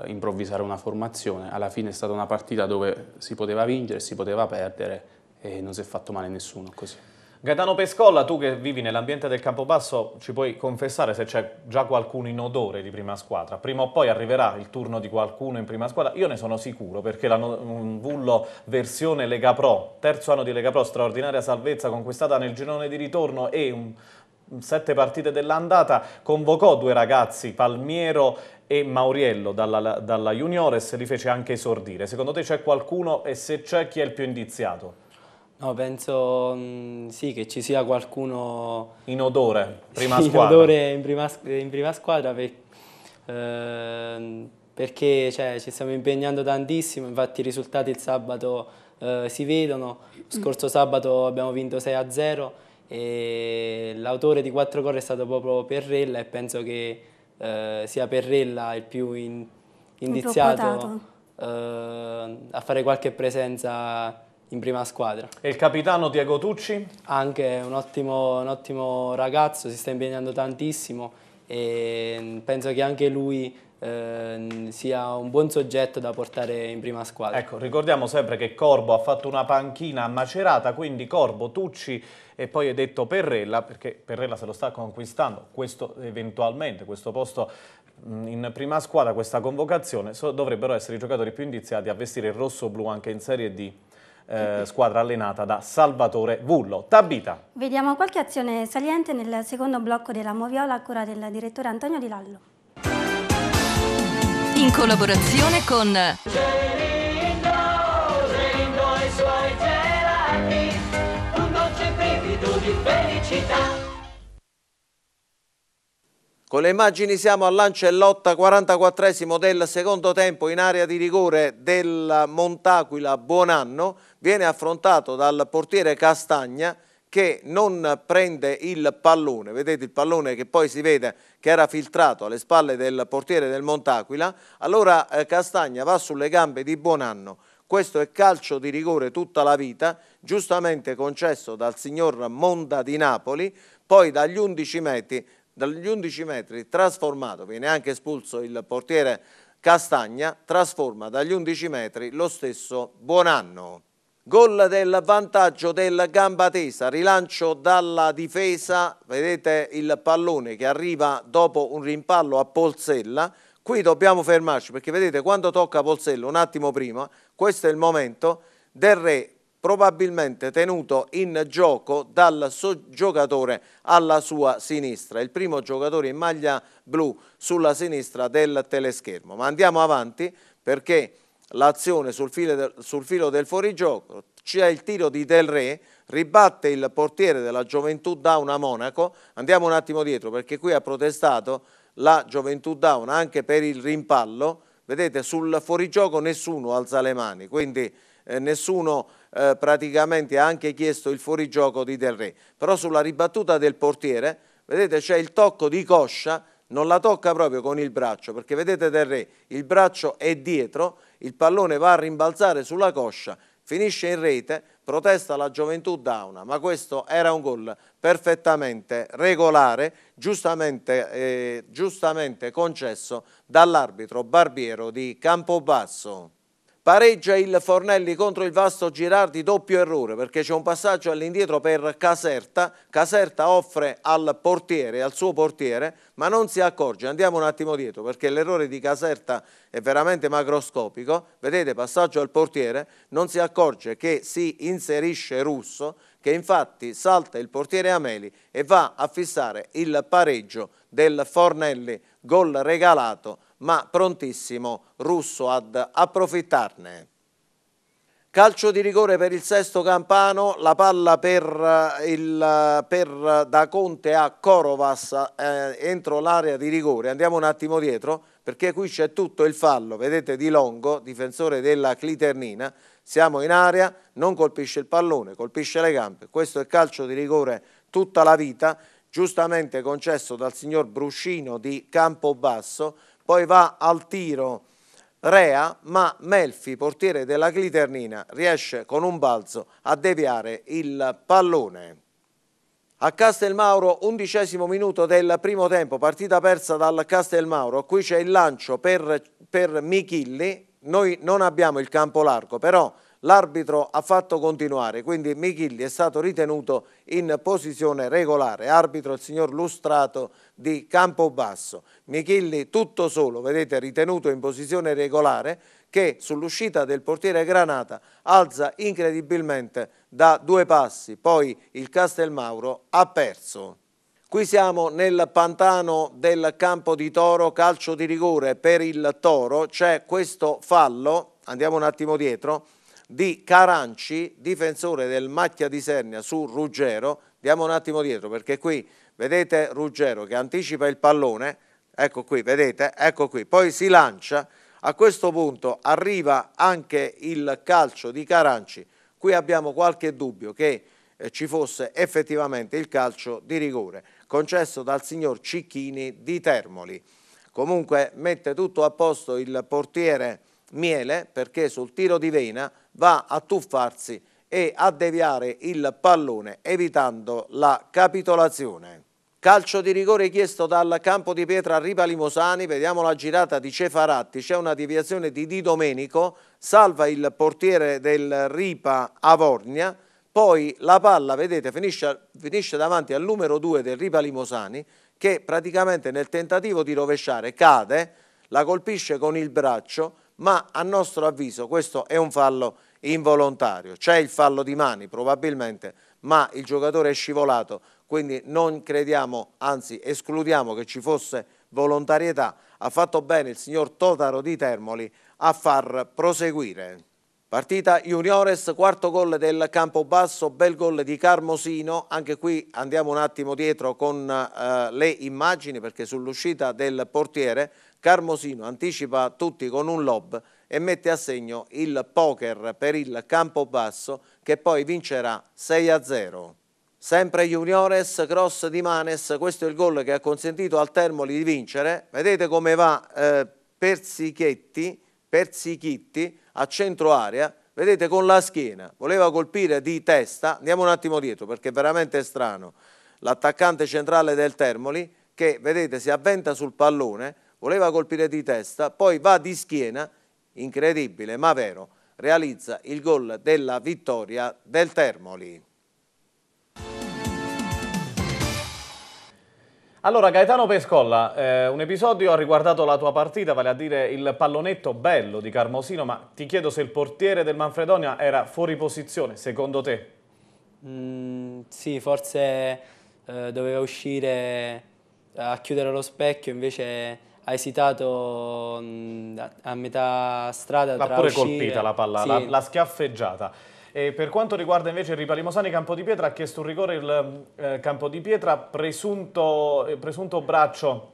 eh, improvvisare una formazione. Alla fine è stata una partita dove si poteva vincere e si poteva perdere e non si è fatto male a nessuno così. Gaetano Pescolla, tu che vivi nell'ambiente del Campobasso, ci puoi confessare se c'è già qualcuno in odore di prima squadra? Prima o poi arriverà il turno di qualcuno in prima squadra? Io ne sono sicuro perché la un Vullo versione Lega Pro, terzo anno di Lega Pro, straordinaria salvezza conquistata nel girone di ritorno e un, sette partite dell'andata, convocò due ragazzi, Palmiero e Mauriello dalla, dalla Juniores, li fece anche esordire. Secondo te c'è qualcuno e se c'è chi è il più indiziato? No, penso mm, sì che ci sia qualcuno... In odore, prima sì, [laughs] squadra. In odore in prima, in prima squadra per, eh, perché cioè, ci stiamo impegnando tantissimo, infatti i risultati il sabato eh, si vedono. Scorso sabato abbiamo vinto 6-0 e l'autore di quattro gol è stato proprio Perrella e penso che eh, sia Perrella il più in, indiziato ehm, a fare qualche presenza in prima squadra. E il capitano Diego Tucci? Anche un ottimo, un ottimo ragazzo, si sta impegnando tantissimo e penso che anche lui ehm, sia un buon soggetto da portare in prima squadra. Ecco, ricordiamo sempre che Corbo ha fatto una panchina a Macerata, quindi Corbo, Tucci e poi è detto Perrella, perché Perrella se lo sta conquistando, questo eventualmente, questo posto in prima squadra, questa convocazione, so, dovrebbero essere i giocatori più indiziati a vestire il rosso-blu anche in Serie D eh, squadra allenata da Salvatore Vullo. Tabita. Vediamo qualche azione saliente nel secondo blocco della Moviola a cura del direttore Antonio Di Lallo. In collaborazione con... felicità con le immagini siamo a Lancellotta, 44esimo del secondo tempo in area di rigore del Montaquila Buonanno. Viene affrontato dal portiere Castagna che non prende il pallone. Vedete il pallone che poi si vede che era filtrato alle spalle del portiere del Montaquila. Allora eh, Castagna va sulle gambe di Buonanno. Questo è calcio di rigore tutta la vita, giustamente concesso dal signor Monda di Napoli. Poi dagli 11 metri dagli 11 metri trasformato, viene anche espulso il portiere Castagna, trasforma dagli 11 metri lo stesso Buonanno. Gol del vantaggio del gamba tesa, rilancio dalla difesa, vedete il pallone che arriva dopo un rimpallo a Polsella, qui dobbiamo fermarci perché vedete quando tocca Polsella un attimo prima, questo è il momento del re probabilmente tenuto in gioco dal giocatore alla sua sinistra, il primo giocatore in maglia blu sulla sinistra del teleschermo. Ma andiamo avanti perché l'azione sul, sul filo del fuorigioco, c'è il tiro di Del Re, ribatte il portiere della Gioventù Down a Monaco, andiamo un attimo dietro perché qui ha protestato la Gioventù Down anche per il rimpallo, vedete sul fuorigioco nessuno alza le mani, quindi eh, nessuno eh, praticamente ha anche chiesto il fuorigioco di Del Re. Però sulla ribattuta del portiere, vedete c'è il tocco di coscia, non la tocca proprio con il braccio, perché vedete Del Re, il braccio è dietro, il pallone va a rimbalzare sulla coscia, finisce in rete, protesta la gioventù Dauna, ma questo era un gol perfettamente regolare, giustamente, eh, giustamente concesso dall'arbitro Barbiero di Campobasso. Pareggia il Fornelli contro il Vasto Girardi, doppio errore perché c'è un passaggio all'indietro per Caserta. Caserta offre al portiere, al suo portiere, ma non si accorge. Andiamo un attimo dietro perché l'errore di Caserta è veramente macroscopico. Vedete, passaggio al portiere, non si accorge che si inserisce Russo, che infatti salta il portiere Ameli e va a fissare il pareggio del Fornelli, gol regalato ma prontissimo Russo ad approfittarne. Calcio di rigore per il sesto Campano, la palla per, eh, il, per da Conte a Corovas eh, entro l'area di rigore. Andiamo un attimo dietro perché qui c'è tutto il fallo, vedete Di Longo, difensore della Cliternina, siamo in area, non colpisce il pallone, colpisce le gambe. Questo è calcio di rigore tutta la vita, giustamente concesso dal signor Bruscino di Campobasso, poi va al tiro Rea, ma Melfi, portiere della Cliternina, riesce con un balzo a deviare il pallone. A Castelmauro, undicesimo minuto del primo tempo, partita persa dal Castelmauro, qui c'è il lancio per, per Michilli, noi non abbiamo il campo largo, però l'arbitro ha fatto continuare, quindi Michilli è stato ritenuto in posizione regolare, arbitro il signor Lustrato di Campobasso. Michilli tutto solo, vedete, ritenuto in posizione regolare, che sull'uscita del portiere Granata alza incredibilmente da due passi, poi il Castelmauro ha perso. Qui siamo nel pantano del campo di Toro, calcio di rigore per il Toro, c'è questo fallo, andiamo un attimo dietro, di Caranci, difensore del Macchia di Sernia su Ruggero. Diamo un attimo dietro perché qui vedete Ruggero che anticipa il pallone, ecco qui, vedete, ecco qui, poi si lancia. A questo punto arriva anche il calcio di Caranci. Qui abbiamo qualche dubbio che eh, ci fosse effettivamente il calcio di rigore concesso dal signor Cicchini di Termoli. Comunque mette tutto a posto il portiere Miele perché sul tiro di vena va a tuffarsi e a deviare il pallone evitando la capitolazione. Calcio di rigore chiesto dal campo di pietra a Ripa Limosani, vediamo la girata di Cefaratti, c'è una deviazione di Di Domenico, salva il portiere del Ripa Avornia, poi la palla, vedete, finisce, finisce davanti al numero 2 del Ripa Limosani che praticamente nel tentativo di rovesciare cade, la colpisce con il braccio, ma a nostro avviso questo è un fallo involontario. C'è il fallo di mani probabilmente, ma il giocatore è scivolato, quindi non crediamo, anzi escludiamo che ci fosse volontarietà. Ha fatto bene il signor Totaro di Termoli a far proseguire. Partita Juniores, quarto gol del Campobasso, bel gol di Carmosino, anche qui andiamo un attimo dietro con eh, le immagini perché sull'uscita del portiere Carmosino anticipa tutti con un lob e mette a segno il poker per il Campobasso che poi vincerà 6-0. Sempre Juniores, cross di Manes, questo è il gol che ha consentito al Termoli di vincere, vedete come va eh, Persichetti Persichitti a centro area, vedete con la schiena, voleva colpire di testa, andiamo un attimo dietro perché è veramente strano, l'attaccante centrale del Termoli che vedete si avventa sul pallone, voleva colpire di testa, poi va di schiena, incredibile ma vero, realizza il gol della vittoria del Termoli. Allora Gaetano Pescolla, eh, un episodio ha riguardato la tua partita, vale a dire il pallonetto bello di Carmosino, ma ti chiedo se il portiere del Manfredonia era fuori posizione, secondo te? Mm, sì, forse eh, doveva uscire a chiudere lo specchio, invece ha esitato mh, mm, a metà strada. L'ha pure uscire... colpita la palla, sì. l'ha schiaffeggiata. E per quanto riguarda invece il Ripalimosani Campo di Pietra, ha chiesto un rigore il eh, Campo di Pietra, presunto, eh, presunto braccio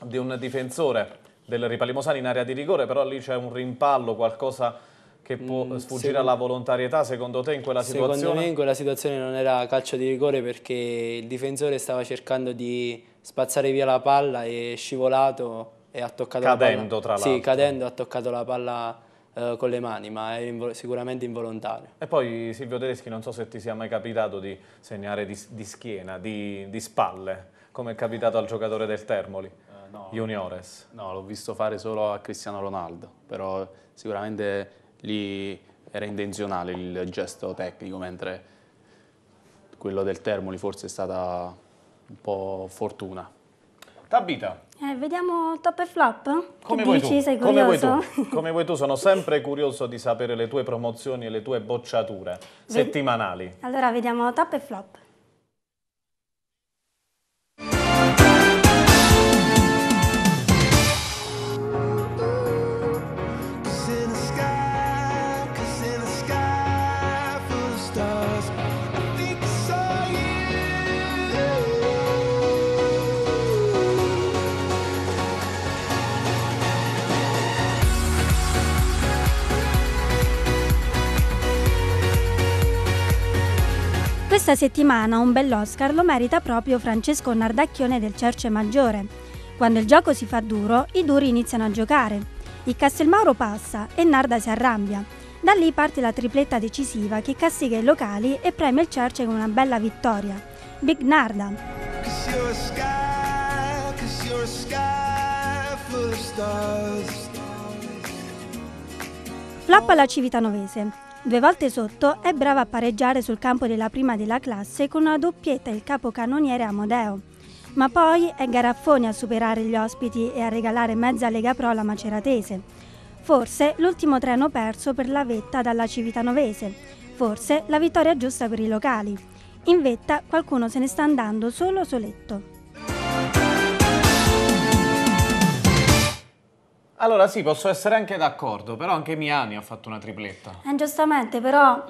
di un difensore del Ripalimosani in area di rigore, però lì c'è un rimpallo, qualcosa che mm, può mm, sfuggire alla volontarietà secondo te in quella situazione? Secondo me in quella situazione non era calcio di rigore perché il difensore stava cercando di spazzare via la palla e è scivolato e ha toccato cadendo, la palla. Cadendo tra l'altro. Sì, cadendo ha toccato la palla eh, con le mani, ma è invo sicuramente involontario. E poi Silvio Tedeschi, non so se ti sia mai capitato di segnare di, di schiena, di, di, spalle, come è capitato al giocatore del Termoli. Eh, no, Juniores. No, l'ho visto fare solo a Cristiano Ronaldo, però sicuramente lì era intenzionale il gesto tecnico, mentre quello del Termoli forse è stata un po' fortuna. Tabita, eh, vediamo top e flop? Come vuoi, dici, Come, vuoi Come vuoi tu? sono sempre curioso di sapere le tue promozioni e le tue bocciature Ved settimanali. Allora vediamo top e flop. Questa settimana un bell'Oscar lo merita proprio Francesco Nardacchione del Cerce Maggiore. Quando il gioco si fa duro, i duri iniziano a giocare. Il Castelmauro passa e Narda si arrabbia. Da lì parte la tripletta decisiva che castiga i locali e preme il Cerce con una bella vittoria. Big Narda! Cause you're Flappa la Civitanovese. Due volte sotto è brava a pareggiare sul campo della prima della classe con una doppietta il capocannoniere Amodeo. Ma poi è Garaffoni a superare gli ospiti e a regalare mezza Lega Pro alla Maceratese. Forse l'ultimo treno perso per la vetta dalla Civitanovese. Forse la vittoria giusta per i locali. In vetta qualcuno se ne sta andando solo soletto. Allora sì, posso essere anche d'accordo, però anche Miani ha fatto una tripletta. Eh, giustamente, però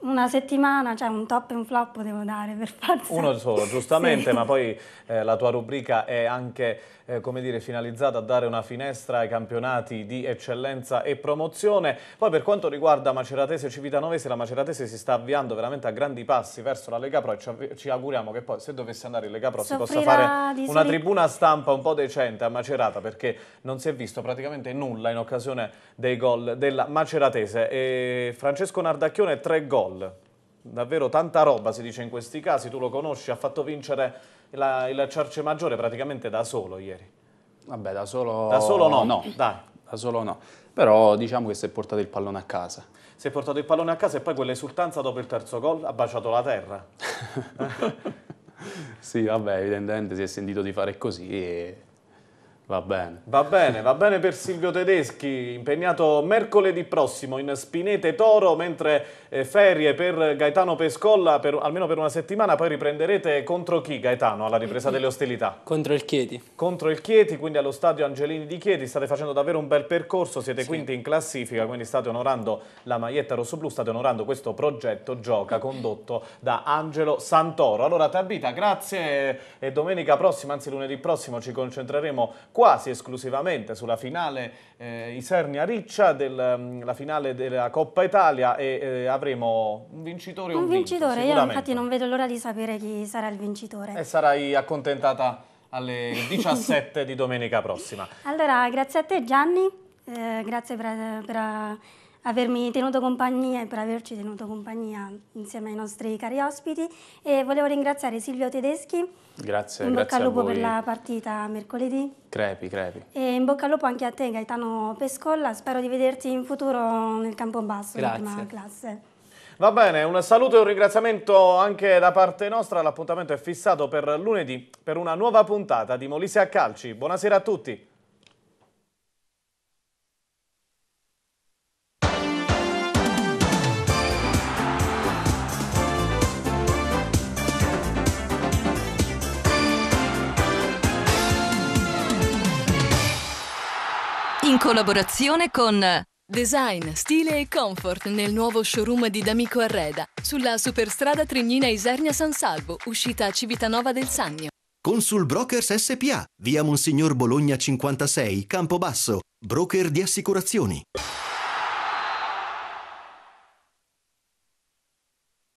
una settimana, cioè un top e un flop devo dare per forza. Uno solo, giustamente, [laughs] sì. ma poi eh, la tua rubrica è anche eh, come dire, finalizzata a dare una finestra ai campionati di eccellenza e promozione. Poi per quanto riguarda Maceratese e Civitanovese, la Maceratese si sta avviando veramente a grandi passi verso la Lega Pro e ci auguriamo che poi se dovesse andare in Lega Pro Soffrirà si possa fare una tribuna stampa un po' decente a Macerata perché non si è visto praticamente nulla in occasione dei gol della Maceratese. E Francesco Nardacchione tre gol davvero tanta roba si dice in questi casi, tu lo conosci, ha fatto vincere la, il Ciarce Maggiore praticamente da solo ieri. Vabbè, da solo... Da solo no. no. Dai. Da solo no. Però diciamo che si è portato il pallone a casa. Si è portato il pallone a casa e poi quell'esultanza dopo il terzo gol ha baciato la terra. [laughs] sì, vabbè, evidentemente si è sentito di fare così e Va bene. Va bene, va bene per Silvio Tedeschi, impegnato mercoledì prossimo in Spinete Toro, mentre eh, ferie per Gaetano Pescolla, per, almeno per una settimana, poi riprenderete contro chi Gaetano alla ripresa delle ostilità? Contro il Chieti. Contro il Chieti, quindi allo stadio Angelini di Chieti, state facendo davvero un bel percorso, siete sì. quinti in classifica, quindi state onorando la maglietta rossoblu, state onorando questo progetto Gioca condotto da Angelo Santoro. Allora Tabita, grazie eh, e domenica prossima, anzi lunedì prossimo, ci concentreremo quasi esclusivamente sulla finale eh, Isernia-Riccia, mm, la finale della Coppa Italia e eh, avremo un vincitore un, un vincitore, vinto, io infatti non vedo l'ora di sapere chi sarà il vincitore. E sarai accontentata alle 17 [laughs] di domenica prossima. Allora, grazie a te Gianni, eh, grazie per, per avermi tenuto compagnia e per averci tenuto compagnia insieme ai nostri cari ospiti e volevo ringraziare Silvio Tedeschi. Grazie, in bocca al lupo per la partita mercoledì. Crepi, crepi. E in bocca al lupo anche a te Gaetano Pescolla, spero di vederti in futuro nel campo basso, Grazie. in prima classe. Va bene, un saluto e un ringraziamento anche da parte nostra, l'appuntamento è fissato per lunedì per una nuova puntata di Molise a Calci. Buonasera a tutti. collaborazione con Design, stile e comfort nel nuovo showroom di D'Amico Arreda, sulla superstrada Trignina Isernia San Salvo, uscita a Civitanova del Sannio. Consul Brokers SPA, via Monsignor Bologna 56, Campobasso, broker di assicurazioni.